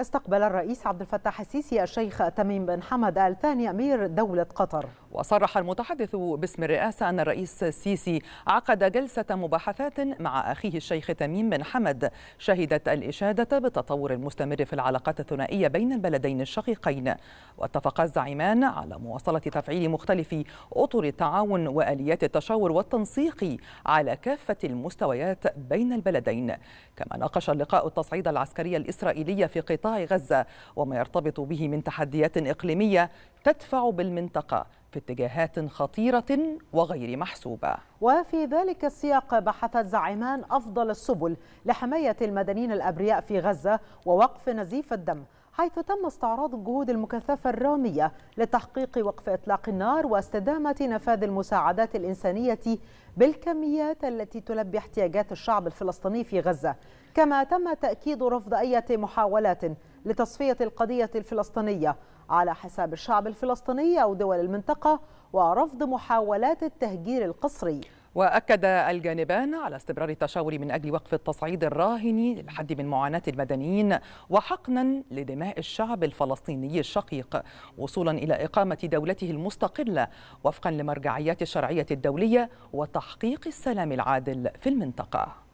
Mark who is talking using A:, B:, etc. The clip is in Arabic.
A: استقبل الرئيس عبد الفتاح السيسي الشيخ تميم بن حمد آل ثاني أمير دولة قطر
B: وصرح المتحدث باسم الرئاسة أن الرئيس السيسي عقد جلسة مباحثات مع أخيه الشيخ تميم بن حمد شهدت الإشادة بالتطور المستمر في العلاقات الثنائية بين البلدين الشقيقين واتفق الزعيمان على مواصلة تفعيل مختلف أطر التعاون وآليات التشاور والتنسيق على كافة المستويات بين البلدين كما ناقش اللقاء التصعيد العسكري الإسرائيلي في قطاع غزة وما يرتبط به من تحديات إقليمية تدفع بالمنطقة في اتجاهات خطيرة وغير محسوبة
A: وفي ذلك السياق بحثت زعيمان أفضل السبل لحماية المدنيين الأبرياء في غزة ووقف نزيف الدم حيث تم استعراض الجهود المكثفة الرامية لتحقيق وقف إطلاق النار واستدامة نفاذ المساعدات الإنسانية بالكميات التي تلبي احتياجات الشعب الفلسطيني في غزة كما تم تأكيد رفض أي محاولات لتصفية القضية الفلسطينية على حساب الشعب الفلسطيني أو دول المنطقة ورفض محاولات التهجير القسري
B: وأكد الجانبان على استمرار التشاور من أجل وقف التصعيد الراهن للحد من معاناة المدنيين وحقنا لدماء الشعب الفلسطيني الشقيق وصولا إلى إقامة دولته المستقلة وفقا لمرجعيات الشرعية الدولية وتحقيق السلام العادل في
A: المنطقة